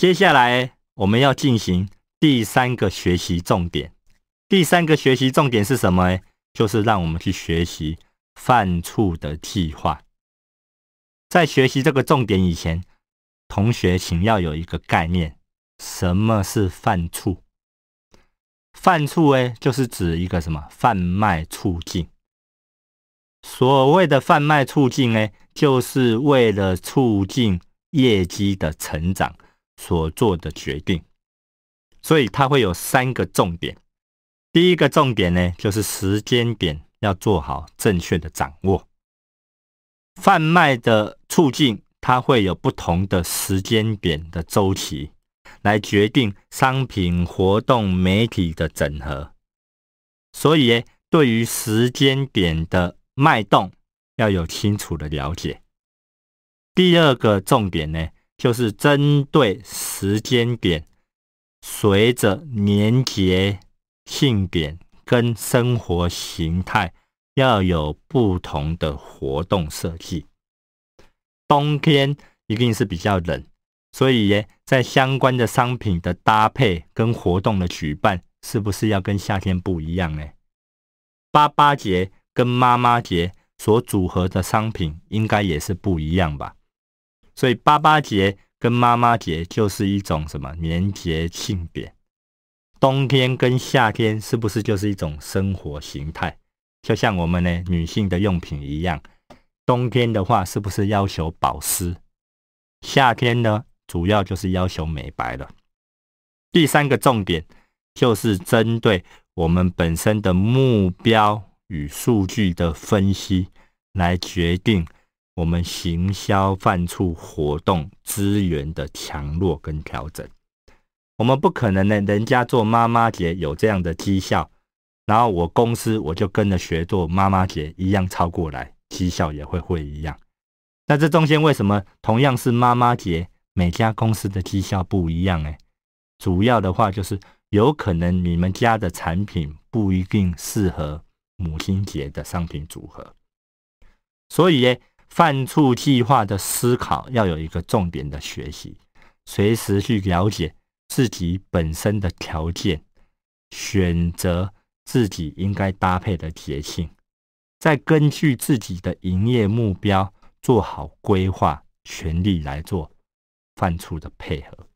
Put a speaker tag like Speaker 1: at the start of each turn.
Speaker 1: 接下来我们要进行第三个学习重点。第三个学习重点是什么？就是让我们去学习犯错的计划。在学习这个重点以前，同学请要有一个概念：什么是犯错？犯错哎，就是指一个什么？贩卖促进。所谓的贩卖促进呢，就是为了促进业绩的成长。所做的决定，所以它会有三个重点。第一个重点呢，就是时间点要做好正确的掌握。贩卖的促进，它会有不同的时间点的周期，来决定商品活动媒体的整合。所以，对于时间点的脉动要有清楚的了解。第二个重点呢？就是针对时间点，随着年节庆典跟生活形态，要有不同的活动设计。冬天一定是比较冷，所以耶，在相关的商品的搭配跟活动的举办，是不是要跟夏天不一样？呢？八八节跟妈妈节所组合的商品，应该也是不一样吧。所以，爸爸节跟妈妈节就是一种什么年节庆典？冬天跟夏天是不是就是一种生活形态？就像我们呢女性的用品一样，冬天的话是不是要求保湿？夏天呢，主要就是要求美白了。第三个重点就是针对我们本身的目标与数据的分析来决定。我们行销、贩出、活动资源的强弱跟调整，我们不可能呢。人家做妈妈节有这样的绩效，然后我公司我就跟着学做妈妈节一样超过来，绩效也会会一样。那这中间为什么同样是妈妈节，每家公司的绩效不一样？哎，主要的话就是有可能你们家的产品不一定适合母亲节的商品组合，所以哎。犯错计划的思考要有一个重点的学习，随时去了解自己本身的条件，选择自己应该搭配的节庆，再根据自己的营业目标做好规划，全力来做犯错的配合。